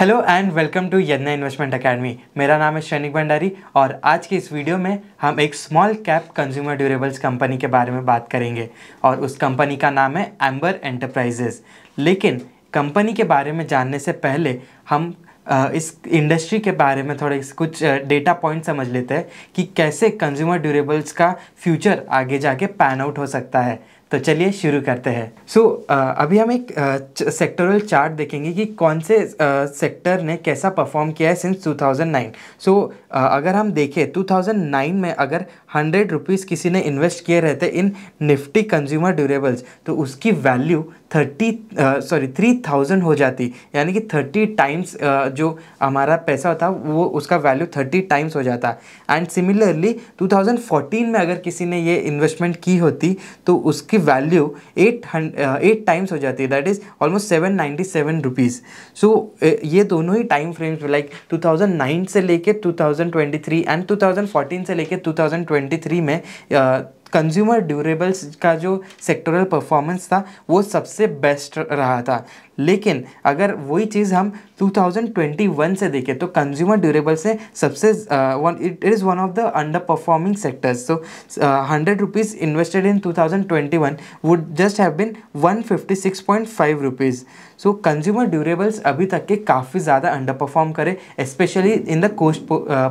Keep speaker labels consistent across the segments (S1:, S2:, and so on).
S1: hello and welcome to Yadnya investment academy मेरा नाम है शैनिक भंडारी और आज के इस वीडियो में हम एक small cap consumer durables company के बारे में बात करेंगे और उस कंपनी का नाम है एम्बर एंटरप्राइजेस लेकिन कंपनी के बारे में जानने से पहले हम इस इंडस्ट्री के बारे में थोड़े कुछ डेटा पॉइंट समझ लेते हैं कि कैसे कंज्यूमर ड्यूरेबल्स का फ्यूचर आगे जाके पैन आउट हो सकता है तो चलिए शुरू करते हैं सो so, अभी हम एक सेक्टोरल चार्ट देखेंगे कि कौन से सेक्टर ने कैसा परफॉर्म किया है सिंस 2009 सो so, अगर हम देखें 2009 में अगर हंड्रेड रुपीज़ किसी ने इन्वेस्ट किए रहते इन निफ्टी कंज्यूमर ड्यूरेबल्स तो उसकी value thirty sorry three thousand हो जाती यानी कि थर्टी टाइम्स जो हमारा पैसा होता वो उसका वैल्यू थर्टी टाइम्स हो जाता एंड सिमिलरली 2014 में अगर किसी ने ये इन्वेस्टमेंट की होती तो उसकी इसकी वैल्यू एट एट टाइम्स हो जाती है that is almost seven ninety seven rupees so ये दोनों ही time frames like two thousand nine से लेके two thousand twenty three and two thousand fourteen से लेके टू थाउजेंड ट्वेंटी थ्री में uh, कंज्यूमर ड्यूरेबल्स का जो सेक्टोरल परफॉर्मेंस था वो सबसे बेस्ट रहा था लेकिन अगर वही चीज़ हम 2021 से देखें तो कंज्यूमर ड्यूरेबल्स ने सबसे one it is one of the under performing sectors तो hundred rupees invested in 2021 would just have been 156.5 rupees so consumer durables अभी तक के काफ़ी ज़्यादा अंडर परफॉर्म करे specially in the cost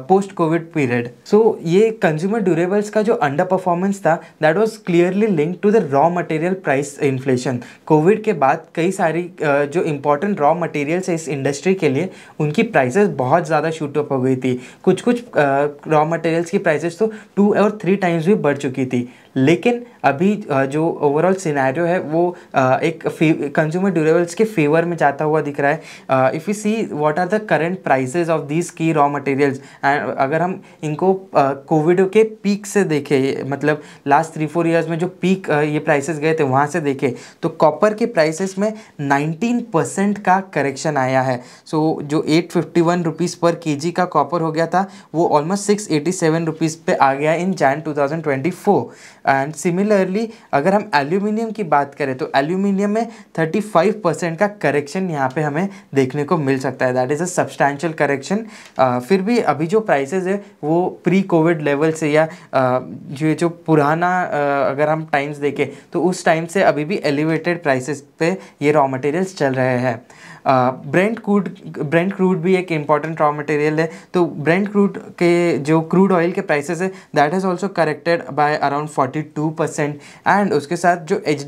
S1: post covid period so ये consumer durables का जो अंडर परफॉर्मेंस था that was clearly link to the raw material price inflation covid के बाद कई सारी uh, जो इंपॉर्टेंट रॉ मटेरियल्स है इस इंडस्ट्री के लिए उनकी प्राइसेस बहुत ज़्यादा शूट अप हो गई थी कुछ कुछ रॉ uh, मटेरियल्स की प्राइसेस तो टू और थ्री टाइम्स भी बढ़ चुकी थी लेकिन अभी जो ओवरऑल सिनेरियो है वो एक कंज्यूमर ड्यूरेबल्स के फेवर में जाता हुआ दिख रहा है if you see what are the current prices of these key raw materials and अगर हम इनको कोविड के पीक से देखें मतलब लास्ट थ्री फोर ईयर्स में जो पीक ये प्राइसेस गए थे वहाँ से देखें तो कॉपर के प्राइसेस में नाइनटीन परसेंट का करेक्शन आया है सो so, जो eight fifty one rupees per K G का कॉपर हो गया था वो almost six eighty seven rupees पर आ गया in Jan two thousand twenty four and similarly अगर हम एल्यूमिनियम की बात करें तो एल्यूमिनियम में 35 परसेंट का करेक्शन यहाँ पे हमें देखने को मिल सकता है that is a substantial correction फिर भी अभी जो प्राइसेज है वो प्री कोविड लेवल से या ये जो पुराना अगर हम टाइम्स देखें तो उस टाइम से अभी भी एलिवेटेड प्राइसेस पे ये रॉ मटेरियल्स चल रहे हैं ब्रेंड क्रूड ब्रेंड क्रूड भी एक इंपॉर्टेंट रॉ मटेरियल है तो ब्रेंड क्रूड के जो क्रूड ऑयल के प्राइसेस है that has also corrected by around forty two percent and उसके साथ जो एच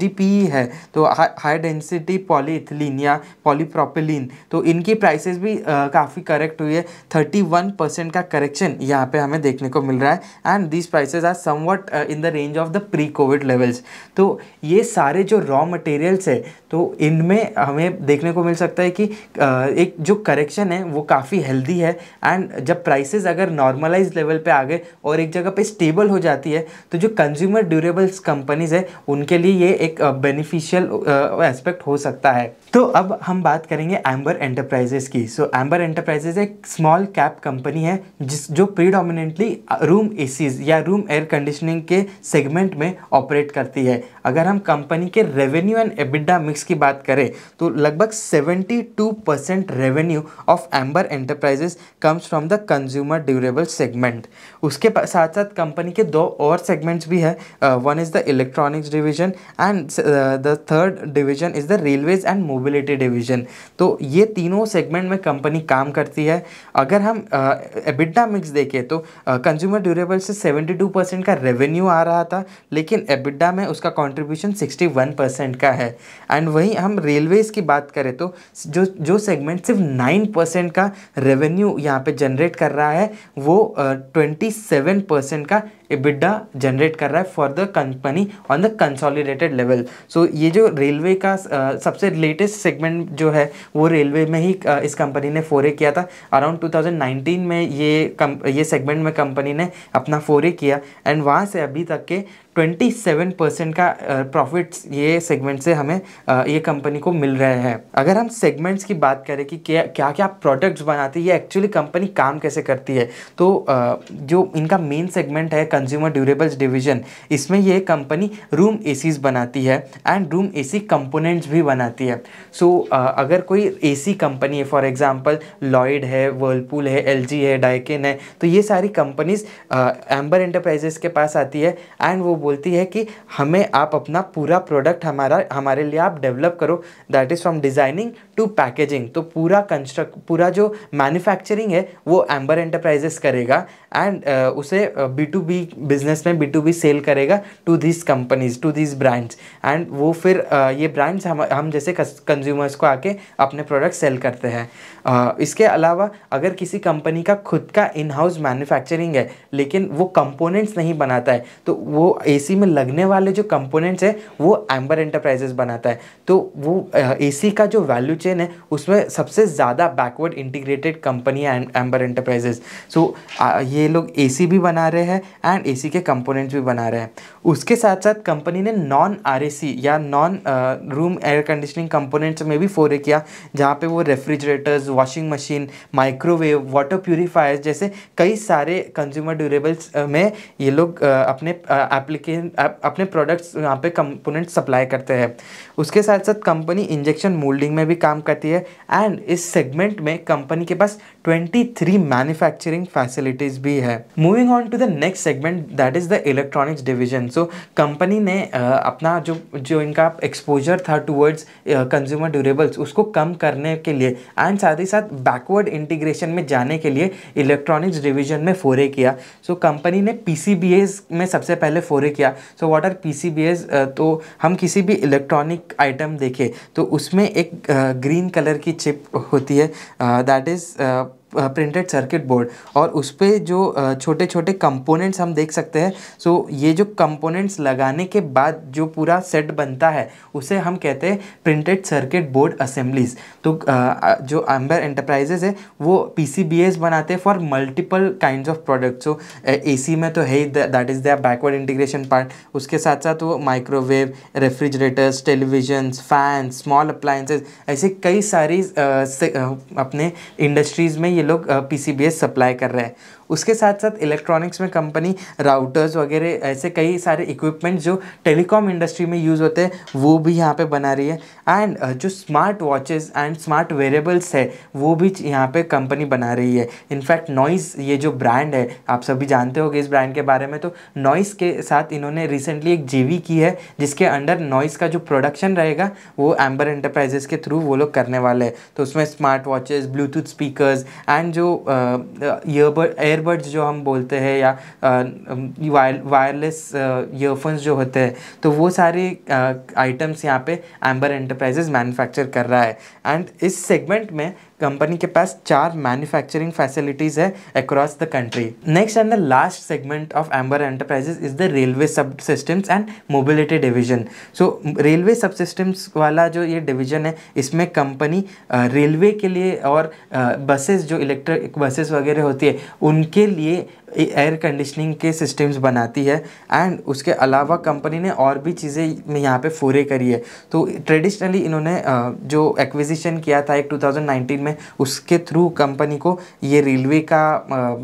S1: है तो हाई डेंसिटी पॉलीथिलीन या पॉलीप्रोपिलीन तो इनकी प्राइसेस भी काफ़ी करेक्ट हुई है थर्टी वन परसेंट का करेक्शन यहाँ पे हमें देखने को मिल रहा है and these prices are somewhat in the range of the pre covid levels तो ये सारे जो रॉ मटेरियल्स है तो इनमें हमें देखने को मिल सकता है है कि एक जो करेक्शन है वो काफ़ी हेल्दी है एंड जब प्राइसेस अगर नॉर्मलाइज लेवल पे आ गए और एक जगह पे स्टेबल हो जाती है तो जो कंज्यूमर ड्यूरेबल्स कंपनीज है उनके लिए ये एक बेनिफिशियल एस्पेक्ट हो सकता है तो अब हम बात करेंगे एम्बर एंटरप्राइजेस की सो एम्बर एंटरप्राइजेस एक स्मॉल कैप कंपनी है जिस जो प्रीडोमिनेंटली रूम एसीज या रूम एयर कंडीशनिंग के सेगमेंट में ऑपरेट करती है अगर हम कंपनी के रेवेन्यू एंड एबिडा मिक्स की बात करें तो लगभग 72 percent revenue of Amber Enterprises comes from the consumer durable segment उसके साथ साथ कंपनी के दो और सेगमेंट्स भी है one is the electronics division and the third division is the railways and mobility division तो ये तीनों सेगमेंट में कंपनी काम करती है अगर हम एबिडा मिक्स देखें तो कंज्यूमर ड्यूरेबल से सेवेंटी परसेंट का रेवेन्यू आ रहा था लेकिन एबिडा में उसका कंट्रीब्यूशन 61 परसेंट का है एंड वहीं हम रेलवेज़ की बात करें तो जो जो सेगमेंट सिर्फ 9 परसेंट का रेवेन्यू यहाँ पे जनरेट कर रहा है वो ट्वेंटी सेवन परसेंट का एबिडा जनरेट कर रहा है for the company on the consolidated level so ये जो रेलवे का uh, सबसे लेटेस्ट सेगमेंट जो है वो रेलवे में ही uh, इस कंपनी ने फोरे किया था अराउंड 2019 में ये कम ये सेगमेंट में कंपनी ने अपना फोरे किया एंड वहाँ से अभी तक के 27 परसेंट का प्रॉफिट ये सेगमेंट से हमें ये कंपनी को मिल रहे हैं अगर हम सेगमेंट्स की बात करें कि क्या क्या क्या प्रोडक्ट्स बनाती है ये एक्चुअली कंपनी काम कैसे करती है तो जो इनका मेन सेगमेंट है कंज्यूमर ड्यूरेबल्स डिवीजन इसमें ये कंपनी रूम ए बनाती है एंड रूम ए कंपोनेंट्स भी बनाती है सो so, अगर कोई ए कंपनी है फॉर एग्जाम्पल लॉयड है वर्लपूल है एल है डाइकिन है तो ये सारी कंपनीज एम्बर एंटरप्राइजेस के पास आती है एंड वो बोलती है कि हमें आप अपना पूरा प्रोडक्ट हमारा हमारे लिए आप डेवलप करो that is from designing to packaging तो पूरा कंस्ट्रक्ट पूरा जो मैन्युफैक्चरिंग है वो एम्बर एंटरप्राइजेस करेगा एंड uh, उसे बी टू बी बिजनेस में बी टू बी सेल करेगा to this companies to this brands and वो फिर uh, ये ब्रांड्स हम हम जैसे कंज्यूमर्स को आके अपने प्रोडक्ट सेल करते हैं uh, इसके अलावा अगर किसी कंपनी का खुद का इन हाउस मैन्युफैक्चरिंग है लेकिन वो कंपोनेंट्स नहीं बनाता है तो वो एसी में लगने वाले जो कंपोनेंट्स हैं वो एम्बर एंटरप्राइजेस बनाता है तो वो एसी का जो वैल्यू चेन है उसमें सबसे ज़्यादा बैकवर्ड इंटीग्रेटेड कंपनी है एम्बर एंटरप्राइजेस सो ये लोग ए भी बना रहे हैं एंड ए के कंपोनेंट्स भी बना रहे हैं उसके साथ साथ कंपनी ने नॉन आर या non room air conditioning components में भी फोरे किया जहाँ पे वो refrigerators washing machine microwave water purifiers जैसे कई सारे कंज्यूमर ड्यूरेबल्स में ये लोग अपने एप्लीकेशन एप्लीकेशन अपने प्रोडक्ट्स यहाँ पे कंपोनेंट सप्लाई करते हैं उसके साथ साथ कंपनी इंजेक्शन मोल्डिंग में भी काम करती है एंड इस सेगमेंट में कंपनी के पास 23 मैन्युफैक्चरिंग फैसिलिटीज भी है moving on to the next segment that is the electronics division so company ने अपना जो जो इनका एक्सपोजर था टूवर्ड्स कंज्यूमर ड्यूरेबल्स उसको कम करने के लिए एंड साथ ही साथ बैकवर्ड इंटीग्रेशन में जाने के लिए इलेक्ट्रॉनिक्स डिविजन में फोरे किया सो so, कंपनी ने पी में सबसे पहले फोरे कवर किया सो व्हाट आर पी तो हम किसी भी इलेक्ट्रॉनिक आइटम देखें तो उसमें एक ग्रीन कलर की चिप होती है that is printed circuit board और उस पर जो छोटे छोटे कंपोनेंट्स हम देख सकते हैं सो ये जो कंपोनेंट्स लगाने के बाद जो पूरा सेट बनता है उसे हम कहते हैं प्रिंटेड सर्किट बोर्ड असेंबलीज तो जो एम्बर एंटरप्राइजेज है वो पी बनाते हैं for multiple kind of product so A में तो है ही that is the backward integration part उसके साथ साथ वो microwave refrigerators televisions fan small appliances ऐसे कई सारी से, अपने इंडस्ट्रीज़ में ये लोग पी सप्लाई कर रहे हैं उसके साथ साथ इलेक्ट्रॉनिक्स में कंपनी राउटर्स वगैरह ऐसे कई सारे इक्विपमेंट जो टेलीकॉम इंडस्ट्री में यूज़ होते हैं वो भी यहाँ पे बना रही है एंड uh, जो smart watches and smart wearables है वो भी यहाँ पे कंपनी बना रही है इनफैक्ट नॉइस ये जो ब्रांड है आप सभी जानते हो इस ब्रांड के बारे में तो नॉइस के साथ इन्होंने रिसेंटली एक जेवी की है जिसके अंडर नॉइस का जो प्रोडक्शन रहेगा वो एम्बर एंटरप्राइजेस के थ्रू वो लोग करने वाले हैं तो उसमें smart watches bluetooth speakers and जो ईयरबड uh, एयर ईयरबड्स जो हम बोलते हैं या वायरलेस ईयरफोन्स जो होते हैं तो वो सारे आइटम्स यहाँ पे एम्बर एंटरप्राइजेज मैन्युफैक्चर कर रहा है एंड इस सेगमेंट में कंपनी के पास चार मैन्युफैक्चरिंग फैसिलिटीज़ है across the country next and the last segment of Amber Enterprises is the railway sub systems and mobility division so railway sub systems वाला जो ये डिवीजन है इसमें कंपनी रेलवे के लिए और बसेस जो इलेक्ट्रिक बसेस वगैरह होती है उनके लिए एयर कंडीशनिंग के सिस्टम्स बनाती है एंड उसके अलावा कंपनी ने और भी चीज़ें यहाँ पे फोरे करी है तो ट्रेडिशनली इन्होंने जो एक्विजिशन किया था एक 2019 में उसके थ्रू कंपनी को ये रेलवे का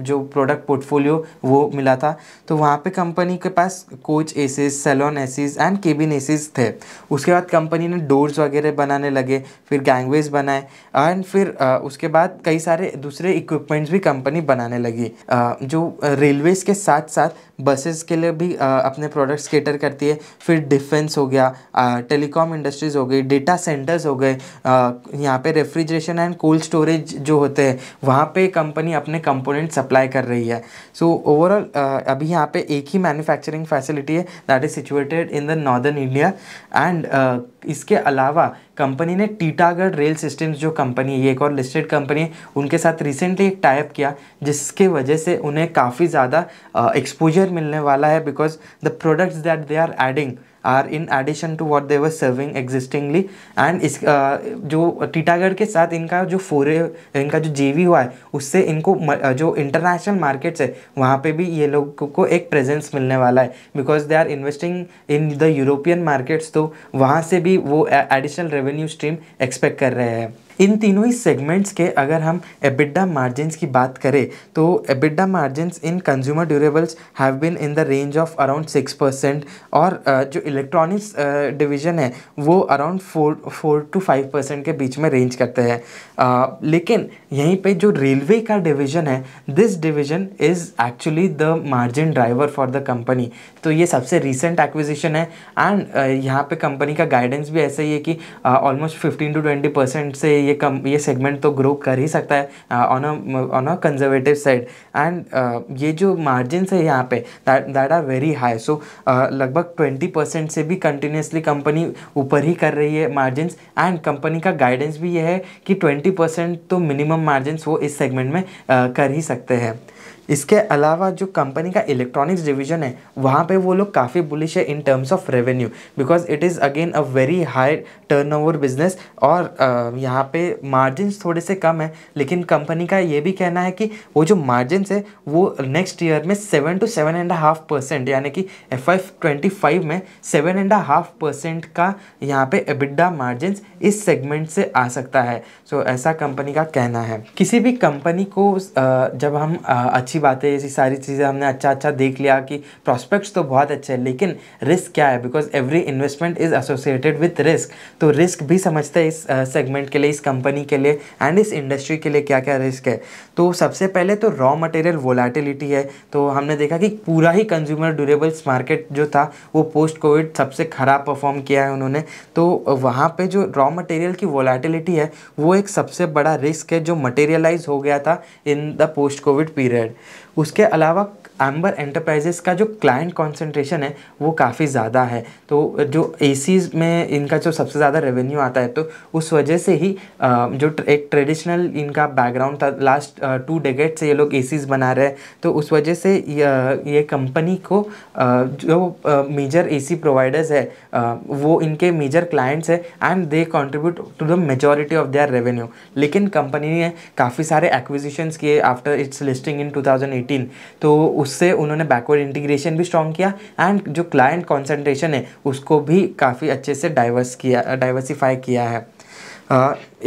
S1: जो प्रोडक्ट पोर्टफोलियो वो मिला था तो वहाँ पे कंपनी के पास coach ACs saloon ACs and cabin ACs थे उसके बाद कंपनी ने डोर्स वगैरह बनाने लगे फिर गैंगवेज बनाए एंड फिर उसके बाद कई सारे दूसरे इक्विपमेंट्स भी कंपनी बनाने लगी जो रेलवेज़ के साथ साथ बसेस के लिए भी अपने प्रोडक्ट्स केटर करती है फिर डिफेंस हो गया टेलीकॉम इंडस्ट्रीज़ हो गई डेटा सेंटर्स हो गए यहाँ पे रेफ्रिजरेशन एंड कोल्ड स्टोरेज जो होते हैं वहाँ पे कंपनी अपने कंपोनेंट सप्लाई कर रही है सो so, ओवरऑल अभी यहाँ पे एक ही मैन्युफैक्चरिंग फैसिलिटी है that is situated in the northern India and इसके अलावा कंपनी ने टीटागढ़ रेल सिस्टम्स जो कंपनी है एक और लिस्टेड कंपनी है उनके साथ रिसेंटली एक टाइप किया जिसके वजह से उन्हें का काफ़ी ज़्यादा एक्सपोजर मिलने वाला है because the products that they are adding are in addition to what they're serving existingly and इस जो टीटागढ़ के साथ इनका जो फोरे इनका जो जीवी हुआ है उससे इनको जो इंटरनेशनल मार्केट्स है वहाँ पर भी ये लोगों को एक प्रेजेंस मिलने वाला है because they are investing in the European markets तो वहाँ से भी वो एडिशनल रेवेन्यू स्ट्रीम एक्सपेक्ट कर रहे हैं इन तीनों ही सेगमेंट्स के अगर हम एबिडा मार्जिन की बात करें तो EBITDA margin in consumer durables have been in the range of around six percent और जो इलेक्ट्रॉनिक्स डिवीजन है वो around four four to five percent के बीच में रेंज करते हैं लेकिन यहीं पे जो रेलवे का डिवीजन है this division is actually the margin driver for the company तो ये सबसे रिसेंट एक्विजिशन है एंड यहाँ पे कंपनी का गाइडेंस भी ऐसा ही है कि almost fifteen to twenty percent से ये कम ये सेगमेंट तो ग्रो कर ही सकता है on a on a conservative side and ये जो मार्जिन है यहाँ पे that are very high so लगभग ट्वेंटी परसेंट से भी कंटिन्यूसली कंपनी ऊपर ही कर रही है मार्जिन एंड कंपनी का गाइडेंस भी ये है कि ट्वेंटी परसेंट तो मिनिमम मार्जिन वो इस सेगमेंट में uh, कर ही सकते हैं इसके अलावा जो कंपनी का इलेक्ट्रॉनिक्स डिवीजन है वहाँ पे वो लोग काफ़ी बुलिश है in terms of revenue because it is again a very high turnover business और uh, यहाँ पे मार्जिन थोड़े से कम है लेकिन कंपनी का ये भी कहना है कि वो जो मार्जिन है वो नेक्स्ट ईयर में seven to seven and half percent यानी कि एफ आई ट्वेंटी फाइव में सेवन एंड हाफ परसेंट का यहाँ पे एबिडा मार्जिन इस सेगमेंट से आ सकता है सो so, ऐसा कंपनी का कहना है किसी भी कंपनी को जब हम अच्छी बातें ऐसी सारी चीज़ें हमने अच्छा अच्छा देख लिया कि प्रॉस्पेक्ट्स तो बहुत अच्छे हैं लेकिन रिस्क क्या है because every investment is associated with risk तो रिस्क भी समझते हैं इस सेगमेंट के लिए इस कंपनी के लिए एंड इस इंडस्ट्री के लिए क्या क्या रिस्क है तो सबसे पहले तो रॉ मटेरियल वोलाटिलिटी है तो हमने देखा कि पूरा ही कंज्यूमर ड्यूरेबल्स मार्केट जो था वो पोस्ट कोविड सबसे ख़राब परफॉर्म किया है उन्होंने तो वहाँ पर जो रॉ मटेरियल की वोलाटिलिटी है वो एक सबसे बड़ा रिस्क है जो मटेरियलाइज हो गया था in the post covid period उसके अलावा एम्बर एंटरप्राइजेस का जो क्लाइंट कॉन्सेंट्रेशन है वो काफ़ी ज़्यादा है तो जो ए में इनका जो सबसे ज़्यादा रेवेन्यू आता है तो उस वजह से ही जो एक ट्रेडिशनल इनका बैकग्राउंड था लास्ट टू डेगेट से ये लोग ए बना रहे हैं तो उस वजह से ये कंपनी को जो मेजर ए प्रोवाइडर्स है वो इनके मेजर क्लाइंट्स है and they contribute to the majority of their revenue लेकिन कंपनी ने काफ़ी सारे एक्विजिशंस किए after its listing in to 2018 तो उससे उन्होंने बैकवर्ड इंटीग्रेशन भी स्ट्रॉन्ग किया एंड जो क्लाइंट कॉन्सेंट्रेशन है उसको भी काफ़ी अच्छे से डाइवर्स किया डाइवर्सीफाई किया है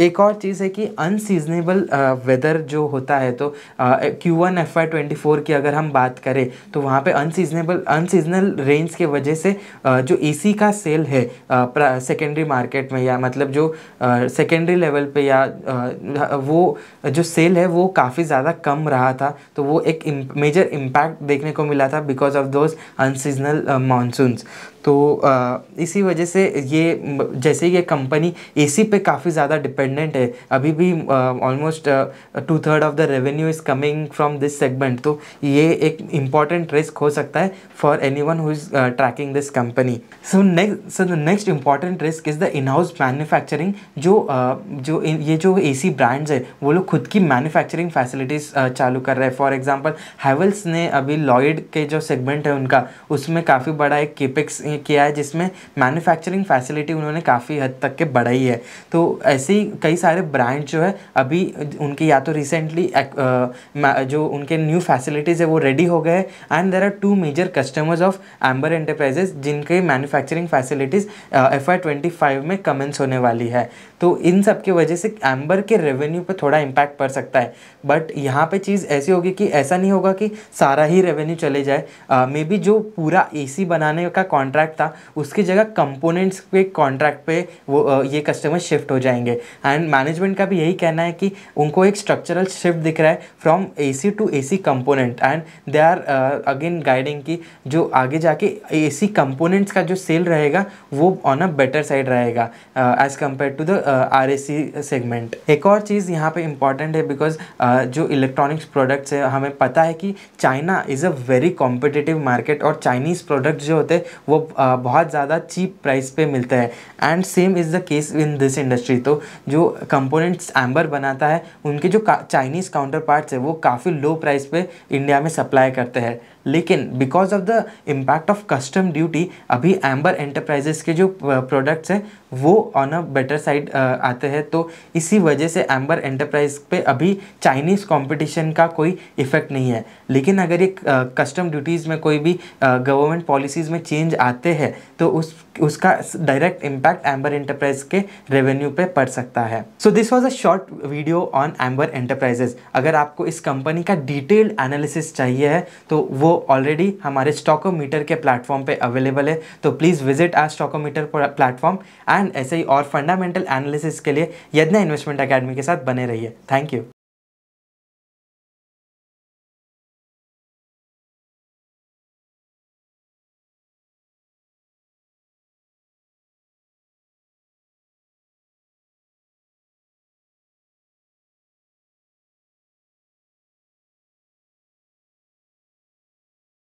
S1: एक और चीज़ है कि अनसीजनेबल वेदर uh, जो होता है तो क्यू वन एफ आई ट्वेंटी फोर की अगर हम बात करें तो वहाँ पे अनसीजनेबल अनसीजनल रेंज के वजह से uh, जो ए e का सेल है सेकेंडरी uh, मार्केट में या मतलब जो सेकेंडरी लेवल पे या वो जो सेल है वो काफ़ी ज़्यादा कम रहा था तो वो एक मेजर इम्पैक्ट देखने को मिला था because of those unseasonal monsoons तो इसी वजह से ये जैसे ये कंपनी एसी e पे काफ़ी ज़्यादा डिपेंड डिपेंडेंट है अभी भी almost two third of the revenue is coming from this segment तो ये एक इम्पॉर्टेंट रिस्क हो सकता है for any one who is tracking this company so next so the next important risk is the in house manufacturing जो uh, जो ये जो ए सी ब्रांड्स है वो लोग खुद की मैन्युफैक्चरिंग फैसिलिटीज़ uh, चालू कर रहे हैं फॉर एग्जाम्पल हैवल्स ने अभी लॉयड के जो सेगमेंट है उनका उसमें काफ़ी बड़ा एक केपेक्स किया है जिसमें मैन्युफैक्चरिंग फैसिलिटी उन्होंने काफ़ी हद तक के बढ़ाई है तो ऐसे ही कई सारे ब्रांड जो है अभी उनके या तो रिसेंटली जो उनके न्यू फैसिलिटीज़ है वो रेडी हो गए and there are two major customers of Amber Enterprises जिनके मैन्युफैक्चरिंग फैसिलिटीज़ एफ आई ट्वेंटी फाइव में कमेंस होने वाली है तो इन सब की वजह से एम्बर के रेवेन्यू पर थोड़ा इम्पैक्ट पड़ सकता है बट यहाँ पर चीज़ ऐसी होगी कि ऐसा नहीं होगा कि सारा ही रेवेन्यू चले जाए मे बी जो पूरा ए सी बनाने का कॉन्ट्रैक्ट था उसकी जगह कंपोनेंट्स के कॉन्ट्रैक्ट पे वो ये कस्टमर शिफ्ट हो जाएंगे एंड मैनेजमेंट का भी यही कहना है कि उनको एक स्ट्रक्चरल शिफ्ट दिख रहा है from A C to A C component and they are again guiding कि जो आगे जाके ए सी कंपोनेंट्स का जो सेल रहेगा वो ऑन अ बेटर साइड रहेगा as compare to the R A C segment एक और चीज़ यहाँ पे इम्पॉर्टेंट है बिकॉज uh, जो इलेक्ट्रॉनिक्स प्रोडक्ट्स है हमें पता है कि China is a very competitive market और चाइनीज़ प्रोडक्ट्स जो होते हैं वो uh, बहुत ज़्यादा चीप प्राइस पे मिलते हैं and same is the case in this industry तो जो कंपोनेंट्स एम्बर बनाता है उनके जो चाइनीज़ काउंटर पार्ट्स है वो काफ़ी लो प्राइस पे इंडिया में सप्लाई करते हैं लेकिन because of the impact of custom duty अभी एम्बर एंटरप्राइजेस के जो प्रोडक्ट्स हैं वो ऑन अ बेटर साइड आते हैं तो इसी वजह से एम्बर एंटरप्राइज पे अभी चाइनीज़ कंपटीशन का कोई इफ़ेक्ट नहीं है लेकिन अगर ये कस्टम ड्यूटीज़ में कोई भी गवर्नमेंट पॉलिसीज़ में चेंज आते हैं तो उस उसका डायरेक्ट इम्पैक्ट एम्बर एंटरप्राइज के रेवेन्यू पे पड़ सकता है so this was a short video on Amber Enterprises अगर आपको इस कंपनी का डिटेल्ड एनालिसिस चाहिए है तो वो ऑलरेडी हमारे स्टॉकोमीटर के प्लेटफॉर्म पे अवेलेबल है तो प्लीज़ विजिट आज स्टॉकोमीटर प्लेटफॉर्म एंड ऐसे ही और फंडामेंटल एनालिसिस के लिए यदना इन्वेस्टमेंट अकेडमी के साथ बने रहिए थैंक यू